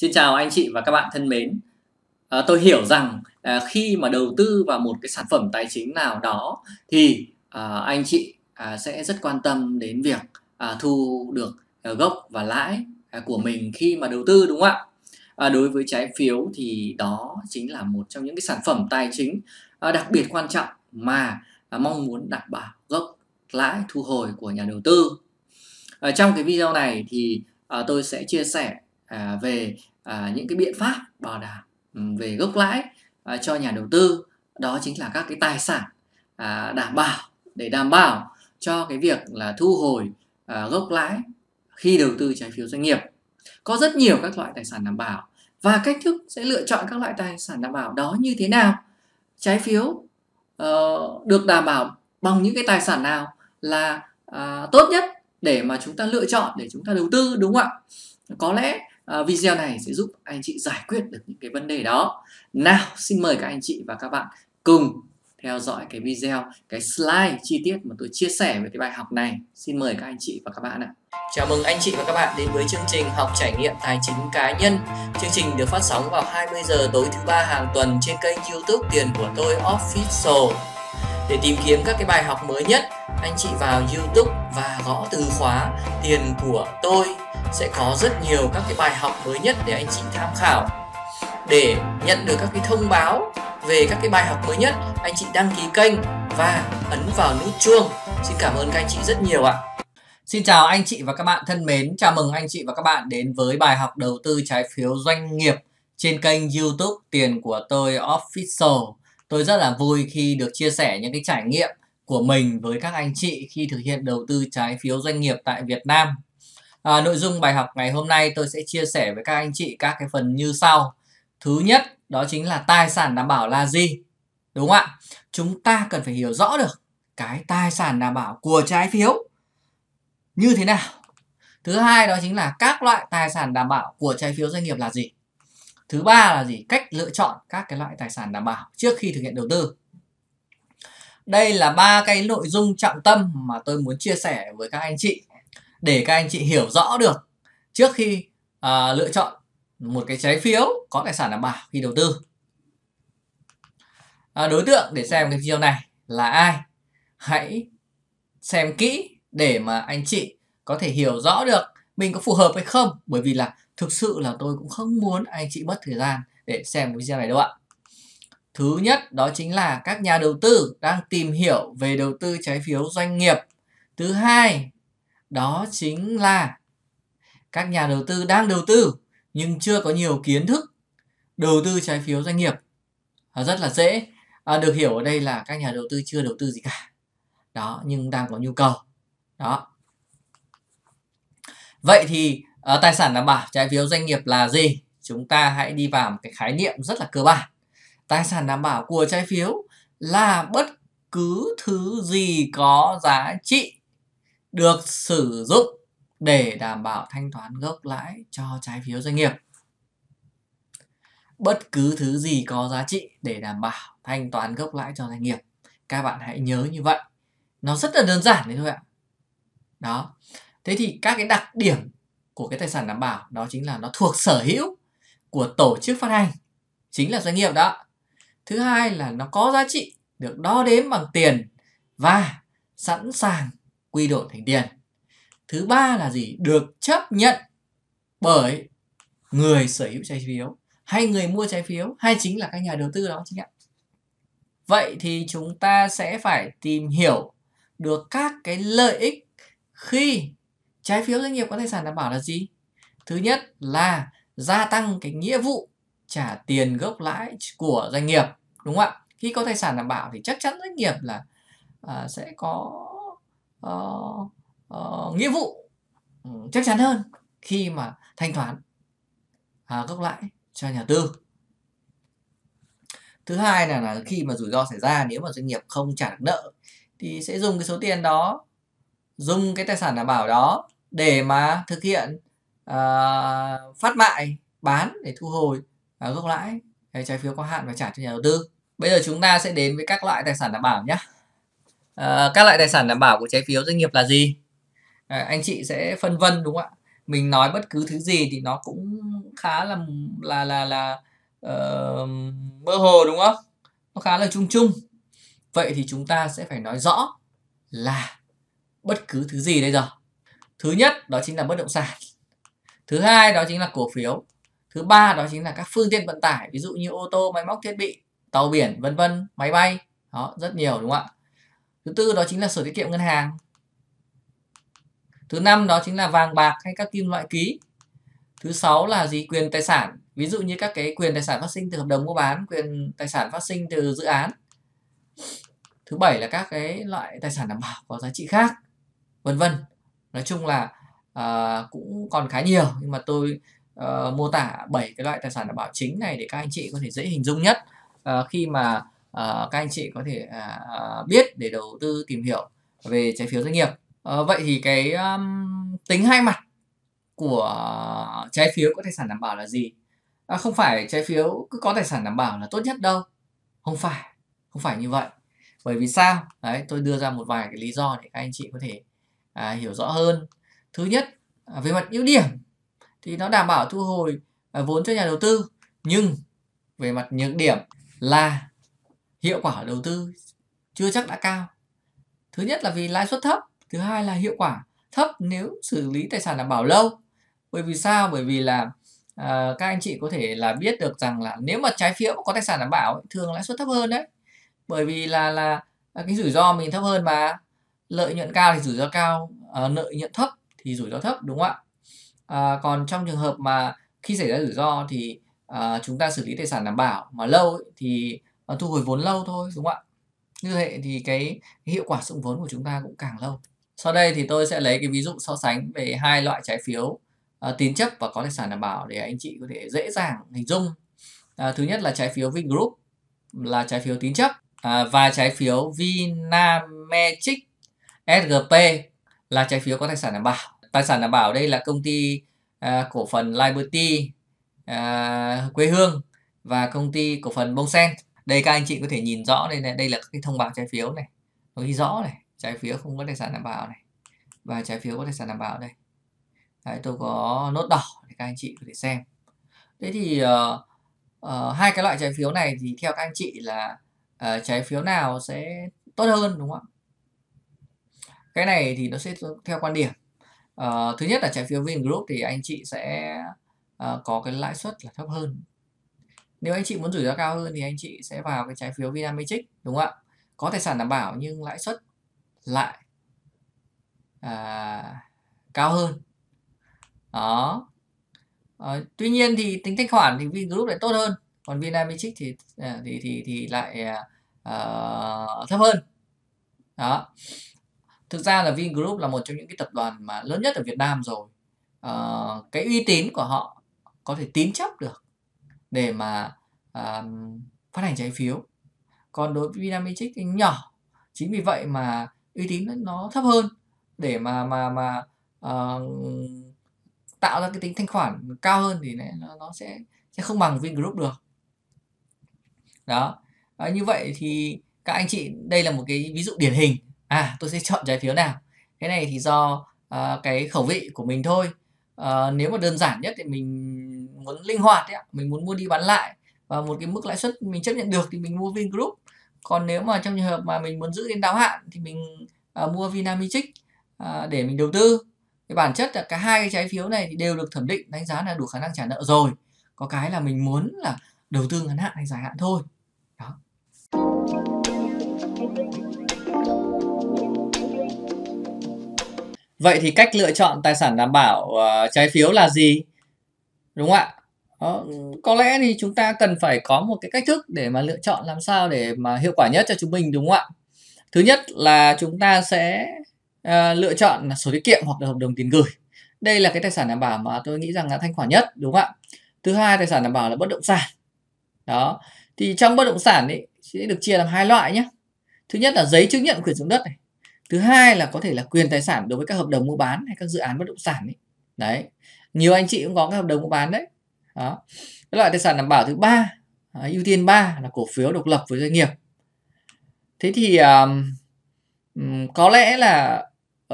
Xin chào anh chị và các bạn thân mến. À, tôi hiểu rằng à, khi mà đầu tư vào một cái sản phẩm tài chính nào đó thì à, anh chị à, sẽ rất quan tâm đến việc à, thu được à, gốc và lãi à, của mình khi mà đầu tư đúng không ạ? À, đối với trái phiếu thì đó chính là một trong những cái sản phẩm tài chính à, đặc biệt quan trọng mà à, mong muốn đảm bảo gốc lãi thu hồi của nhà đầu tư. À, trong cái video này thì à, tôi sẽ chia sẻ à, về à, những cái biện pháp bảo đảm ừ, về gốc lãi à, cho nhà đầu tư đó chính là các cái tài sản à, đảm bảo để đảm bảo cho cái việc là thu hồi à, gốc lãi khi đầu tư trái phiếu doanh nghiệp có rất nhiều các loại tài sản đảm bảo và cách thức sẽ lựa chọn các loại tài sản đảm bảo đó như thế nào trái phiếu uh, được đảm bảo bằng những cái tài sản nào là uh, tốt nhất để mà chúng ta lựa chọn để chúng ta đầu tư đúng không ạ có lẽ Ờ, video này sẽ giúp anh chị giải quyết được những cái vấn đề đó nào xin mời các anh chị và các bạn cùng theo dõi cái video cái slide chi tiết mà tôi chia sẻ về cái bài học này xin mời các anh chị và các bạn ạ Chào mừng anh chị và các bạn đến với chương trình học trải nghiệm tài chính cá nhân. Chương trình được phát sóng vào 20 giờ tối thứ ba hàng tuần trên kênh YouTube Tiền của tôi Official. Để tìm kiếm các cái bài học mới nhất, anh chị vào YouTube và gõ từ khóa tiền của tôi sẽ có rất nhiều các cái bài học mới nhất để anh chị tham khảo. Để nhận được các cái thông báo về các cái bài học mới nhất, anh chị đăng ký kênh và ấn vào nút chuông. Xin cảm ơn các anh chị rất nhiều ạ. Xin chào anh chị và các bạn thân mến. Chào mừng anh chị và các bạn đến với bài học đầu tư trái phiếu doanh nghiệp trên kênh YouTube Tiền của tôi Official. Tôi rất là vui khi được chia sẻ những cái trải nghiệm của mình với các anh chị khi thực hiện đầu tư trái phiếu doanh nghiệp tại Việt Nam. À, nội dung bài học ngày hôm nay tôi sẽ chia sẻ với các anh chị các cái phần như sau. Thứ nhất đó chính là tài sản đảm bảo là gì? Đúng không ạ? Chúng ta cần phải hiểu rõ được cái tài sản đảm bảo của trái phiếu như thế nào. Thứ hai đó chính là các loại tài sản đảm bảo của trái phiếu doanh nghiệp là gì? Thứ ba là gì? Cách lựa chọn các cái loại tài sản đảm bảo trước khi thực hiện đầu tư. Đây là ba cái nội dung trọng tâm mà tôi muốn chia sẻ với các anh chị để các anh chị hiểu rõ được trước khi uh, lựa chọn một cái trái phiếu có tài sản đảm bảo khi đầu tư. À, đối tượng để xem cái video này là ai? Hãy xem kỹ để mà anh chị có thể hiểu rõ được mình có phù hợp hay không bởi vì là thực sự là tôi cũng không muốn anh chị mất thời gian để xem video này đâu ạ thứ nhất đó chính là các nhà đầu tư đang tìm hiểu về đầu tư trái phiếu doanh nghiệp thứ hai đó chính là các nhà đầu tư đang đầu tư nhưng chưa có nhiều kiến thức đầu tư trái phiếu doanh nghiệp rất là dễ à, được hiểu ở đây là các nhà đầu tư chưa đầu tư gì cả đó nhưng đang có nhu cầu đó vậy thì à, tài sản đảm bảo trái phiếu doanh nghiệp là gì chúng ta hãy đi vào một cái khái niệm rất là cơ bản tài sản đảm bảo của trái phiếu là bất cứ thứ gì có giá trị được sử dụng để đảm bảo thanh toán gốc lãi cho trái phiếu doanh nghiệp bất cứ thứ gì có giá trị để đảm bảo thanh toán gốc lãi cho doanh nghiệp các bạn hãy nhớ như vậy nó rất là đơn giản đấy thôi ạ đó thế thì các cái đặc điểm của cái tài sản đảm bảo đó chính là nó thuộc sở hữu của tổ chức phát hành chính là doanh nghiệp đó thứ hai là nó có giá trị được đo đếm bằng tiền và sẵn sàng quy đổi thành tiền thứ ba là gì được chấp nhận bởi người sở hữu trái phiếu hay người mua trái phiếu hay chính là các nhà đầu tư đó chính ạ vậy thì chúng ta sẽ phải tìm hiểu được các cái lợi ích khi trái phiếu doanh nghiệp có tài sản đảm bảo là gì thứ nhất là gia tăng cái nghĩa vụ trả tiền gốc lãi của doanh nghiệp đúng không ạ khi có tài sản đảm bảo thì chắc chắn doanh nghiệp là à, sẽ có uh, uh, nghĩa vụ ừ, chắc chắn hơn khi mà thanh toán à, gốc lãi cho nhà tư thứ hai là, là khi mà rủi ro xảy ra nếu mà doanh nghiệp không trả được nợ thì sẽ dùng cái số tiền đó dùng cái tài sản đảm bảo đó để mà thực hiện uh, phát mại bán để thu hồi uh, gốc lãi hay trái phiếu có hạn và trả cho nhà đầu tư bây giờ chúng ta sẽ đến với các loại tài sản đảm bảo nhé uh, ờ, các loại tài sản đảm bảo của trái phiếu doanh nghiệp là gì uh, anh chị sẽ phân vân đúng không ạ mình nói bất cứ thứ gì thì nó cũng khá là là là là uh, mơ hồ đúng không nó khá là chung chung vậy thì chúng ta sẽ phải nói rõ là bất cứ thứ gì bây giờ thứ nhất đó chính là bất động sản thứ hai đó chính là cổ phiếu thứ ba đó chính là các phương tiện vận tải ví dụ như ô tô máy móc thiết bị tàu biển vân vân máy bay đó rất nhiều đúng không ạ thứ tư đó chính là sổ tiết kiệm ngân hàng thứ năm đó chính là vàng bạc hay các kim loại ký thứ sáu là gì quyền tài sản ví dụ như các cái quyền tài sản phát sinh từ hợp đồng mua bán quyền tài sản phát sinh từ dự án thứ bảy là các cái loại tài sản đảm bảo có giá trị khác vân vân nói chung là uh, cũng còn khá nhiều nhưng mà tôi uh, mô tả bảy cái loại tài sản đảm bảo chính này để các anh chị có thể dễ hình dung nhất uh, khi mà uh, các anh chị có thể uh, biết để đầu tư tìm hiểu về trái phiếu doanh nghiệp uh, vậy thì cái um, tính hai mặt của trái phiếu có tài sản đảm bảo là gì à, không phải trái phiếu cứ có tài sản đảm bảo là tốt nhất đâu không phải không phải như vậy bởi vì sao đấy tôi đưa ra một vài cái lý do để các anh chị có thể à, hiểu rõ hơn thứ nhất à, về mặt ưu điểm thì nó đảm bảo thu hồi à, vốn cho nhà đầu tư nhưng về mặt nhược điểm là hiệu quả đầu tư chưa chắc đã cao thứ nhất là vì lãi suất thấp thứ hai là hiệu quả thấp nếu xử lý tài sản đảm bảo lâu bởi vì sao bởi vì là à, các anh chị có thể là biết được rằng là nếu mà trái phiếu có tài sản đảm bảo thường lãi suất thấp hơn đấy bởi vì là là à, cái rủi ro mình thấp hơn mà lợi nhuận cao thì rủi ro cao à, lợi nhuận thấp thì rủi ro thấp đúng không ạ à, còn trong trường hợp mà khi xảy ra rủi ro thì à, chúng ta xử lý tài sản đảm bảo mà lâu ấy, thì à, thu hồi vốn lâu thôi đúng không ạ như vậy thì cái, hiệu quả sử dụng vốn của chúng ta cũng càng lâu sau đây thì tôi sẽ lấy cái ví dụ so sánh về hai loại trái phiếu à, tín chấp và có tài sản đảm bảo để anh chị có thể dễ dàng hình dung à, thứ nhất là trái phiếu Vingroup là trái phiếu tín chấp à, và trái phiếu Vinametric SGP là trái phiếu có tài sản đảm bảo. Tài sản đảm bảo đây là công ty à, cổ phần Liberty à, quê hương và công ty cổ phần Bongsen. Đây các anh chị có thể nhìn rõ đây này, đây là cái thông báo trái phiếu này. Nó ghi rõ này, trái phiếu không có tài sản đảm bảo này. Và trái phiếu có tài sản đảm bảo đây. Đấy, tôi có nốt đỏ để các anh chị có thể xem. Thế thì uh, uh, hai cái loại trái phiếu này thì theo các anh chị là uh, trái phiếu nào sẽ tốt hơn đúng không ạ? cái này thì nó sẽ theo quan điểm uh, thứ nhất là trái phiếu Vingroup thì anh chị sẽ uh, có cái lãi suất là thấp hơn nếu anh chị muốn rủi ro cao hơn thì anh chị sẽ vào cái trái phiếu Vinamatrix đúng không ạ có tài sản đảm bảo nhưng lãi suất lại à, cao hơn đó à, tuy nhiên thì tính thanh khoản thì Vingroup lại tốt hơn còn Vinamatrix thì à, thì thì thì lại à, thấp hơn đó thực ra là Vingroup là một trong những cái tập đoàn mà lớn nhất ở Việt Nam rồi uh, cái uy tín của họ có thể tín chấp được để mà uh, phát hành trái phiếu còn đối với Vinamilk thì nhỏ chính vì vậy mà uy tín nó thấp hơn để mà mà mà uh, tạo ra cái tính thanh khoản cao hơn thì nó, nó sẽ sẽ không bằng Vingroup được đó à, như vậy thì các anh chị đây là một cái ví dụ điển hình à tôi sẽ chọn trái phiếu nào cái này thì do uh, cái khẩu vị của mình thôi uh, nếu mà đơn giản nhất thì mình muốn linh hoạt ấy, mình muốn mua đi bán lại và một cái mức lãi suất mình chấp nhận được thì mình mua Vingroup còn nếu mà trong trường hợp mà mình muốn giữ đến đáo hạn thì mình uh, mua Vinamitrix uh, để mình đầu tư cái bản chất là cả hai cái trái phiếu này thì đều được thẩm định đánh giá là đủ khả năng trả nợ rồi có cái là mình muốn là đầu tư ngắn hạn hay dài hạn thôi đó Vậy thì cách lựa chọn tài sản đảm bảo uh, trái phiếu là gì? Đúng không ạ? Đó, ừ. có lẽ thì chúng ta cần phải có một cái cách thức để mà lựa chọn làm sao để mà hiệu quả nhất cho chúng mình đúng không ạ? Thứ nhất là chúng ta sẽ uh, lựa chọn sổ tiết kiệm hoặc là hợp đồng tiền gửi. Đây là cái tài sản đảm bảo mà tôi nghĩ rằng là thanh khoản nhất đúng không ạ? Thứ hai tài sản đảm bảo là bất động sản. Đó. Thì trong bất động sản ấy sẽ được chia làm hai loại nhé. Thứ nhất là giấy chứng nhận quyền sử dụng đất này thứ hai là có thể là quyền tài sản đối với các hợp đồng mua bán hay các dự án bất động sản ấy. đấy nhiều anh chị cũng có các hợp đồng mua bán đấy đó cái loại tài sản đảm bảo thứ ba à, ưu tiên ba là cổ phiếu độc lập với doanh nghiệp thế thì um, có lẽ là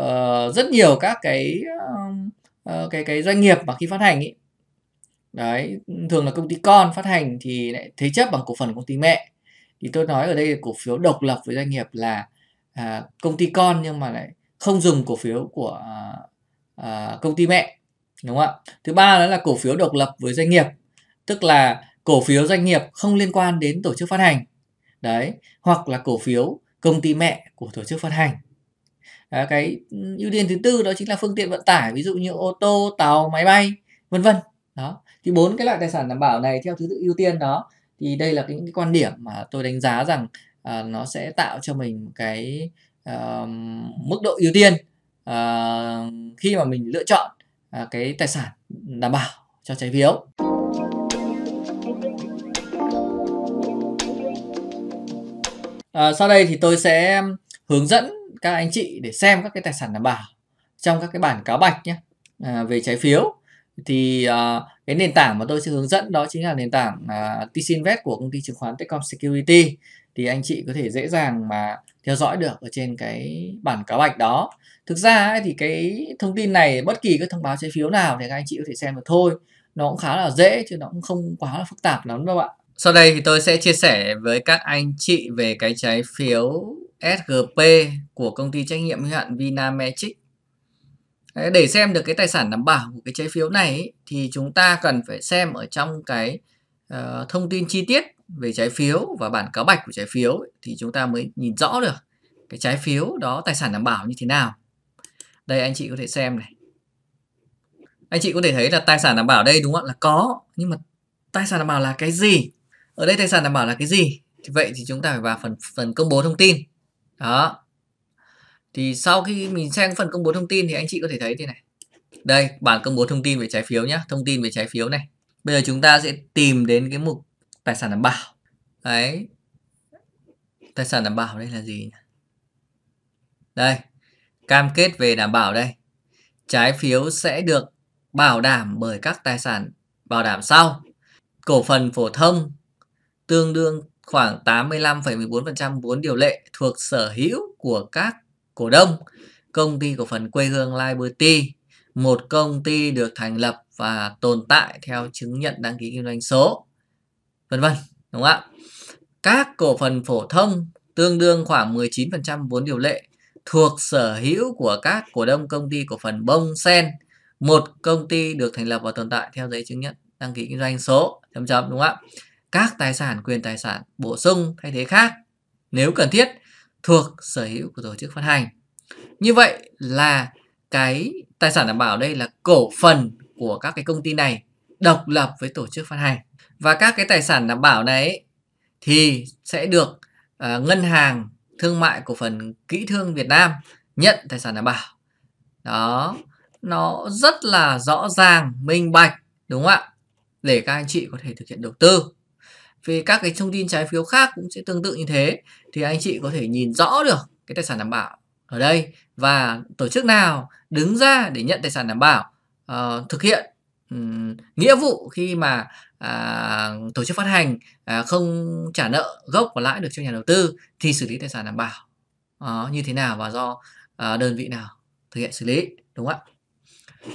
uh, rất nhiều các cái uh, cái cái doanh nghiệp mà khi phát hành ý, đấy thường là công ty con phát hành thì lại thế chấp bằng cổ phần công ty mẹ thì tôi nói ở đây cổ phiếu độc lập với doanh nghiệp là à, công ty con nhưng mà lại không dùng cổ phiếu của à, à, công ty mẹ đúng không ạ thứ ba đó là cổ phiếu độc lập với doanh nghiệp tức là cổ phiếu doanh nghiệp không liên quan đến tổ chức phát hành đấy hoặc là cổ phiếu công ty mẹ của tổ chức phát hành à, cái ưu tiên thứ tư đó chính là phương tiện vận tải ví dụ như ô tô tàu máy bay vân vân đó thì bốn cái loại tài sản đảm bảo này theo thứ tự ưu tiên đó thì đây là những cái quan điểm mà tôi đánh giá rằng à, nó sẽ tạo cho mình cái à, mức độ ưu tiên à, khi mà mình lựa chọn à, cái tài sản đảm bảo cho trái phiếu à, sau đây thì tôi sẽ hướng dẫn các anh chị để xem các cái tài sản đảm bảo trong các cái bản cáo bạch nhé à, về trái phiếu thì uh, cái nền tảng mà tôi sẽ hướng dẫn đó chính là nền tảng uh, ờ, TC của công ty chứng khoán Techcom Security thì anh chị có thể dễ dàng mà theo dõi được ở trên cái bản cáo bạch đó thực ra ấy, thì cái thông tin này bất kỳ cái thông báo trái phiếu nào thì các anh chị có thể xem được thôi nó cũng khá là dễ chứ nó cũng không quá là phức tạp lắm đâu ạ sau đây thì tôi sẽ chia sẻ với các anh chị về cái trái phiếu SGP của công ty trách nhiệm hữu hạn Vinametric để xem được cái tài sản đảm bảo của cái trái phiếu này ý, thì chúng ta cần phải xem ở trong cái uh, thông tin chi tiết về trái phiếu và bản cáo bạch của trái phiếu ý, thì chúng ta mới nhìn rõ được cái trái phiếu đó tài sản đảm bảo như thế nào. Đây anh chị có thể xem này. Anh chị có thể thấy là tài sản đảm bảo đây đúng không ạ? Là có, nhưng mà tài sản đảm bảo là cái gì? Ở đây tài sản đảm bảo là cái gì? Thì vậy thì chúng ta phải vào phần phần công bố thông tin. Đó, thì sau khi mình xem phần công bố thông tin thì anh chị có thể thấy thế này đây bản công bố thông tin về trái phiếu nhé thông tin về trái phiếu này bây giờ chúng ta sẽ tìm đến cái mục tài sản đảm bảo đấy tài sản đảm bảo đây là gì đây cam kết về đảm bảo đây trái phiếu sẽ được bảo đảm bởi các tài sản bảo đảm sau cổ phần phổ thông tương đương khoảng 85,14% vốn điều lệ thuộc sở hữu của các cổ đông công ty cổ phần quê hương Liberty một công ty được thành lập và tồn tại theo chứng nhận đăng ký kinh doanh số vân vân đúng không ạ các cổ phần phổ thông tương đương khoảng 19% vốn điều lệ thuộc sở hữu của các cổ đông công ty cổ phần Bông Sen một công ty được thành lập và tồn tại theo giấy chứng nhận đăng ký kinh doanh số chấm chấm đúng không ạ các tài sản quyền tài sản bổ sung thay thế khác nếu cần thiết thuộc sở hữu của tổ chức phát hành. Như vậy là cái tài sản đảm bảo đây là cổ phần của các cái công ty này độc lập với tổ chức phát hành. Và các cái tài sản đảm bảo này thì sẽ được uh, ngân hàng thương mại cổ phần kỹ thương Việt Nam nhận tài sản đảm bảo. Đó, nó rất là rõ ràng, minh bạch đúng không ạ? Để các anh chị có thể thực hiện đầu tư về các cái thông tin trái phiếu khác cũng sẽ tương tự như thế thì anh chị có thể nhìn rõ được cái tài sản đảm bảo ở đây và tổ chức nào đứng ra để nhận tài sản đảm bảo uh, thực hiện um, nghĩa vụ khi mà uh, tổ chức phát hành uh, không trả nợ gốc và lãi được cho nhà đầu tư thì xử lý tài sản đảm bảo uh, như thế nào và do uh, đơn vị nào thực hiện xử lý đúng không ạ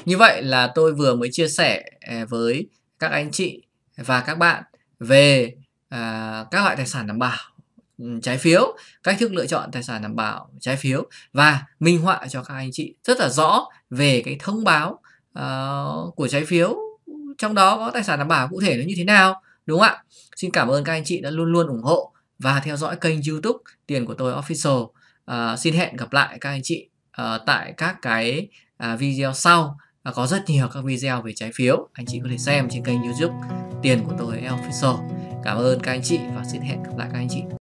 như vậy là tôi vừa mới chia sẻ à, với các anh chị và các bạn về à, các loại tài sản đảm bảo ừ, trái phiếu cách thức lựa chọn tài sản đảm bảo trái phiếu và minh họa cho các anh chị rất là rõ về cái thông báo uh, của trái phiếu trong đó có tài sản đảm bảo cụ thể nó như thế nào đúng không ạ xin cảm ơn các anh chị đã luôn luôn ủng hộ và theo dõi kênh youtube tiền của tôi official uh, xin hẹn gặp lại các anh chị uh, tại các cái uh, video sau và có rất nhiều các video về trái phiếu anh chị có thể xem trên kênh youtube tiền của tôi official cảm ơn các anh chị và xin hẹn gặp lại các anh chị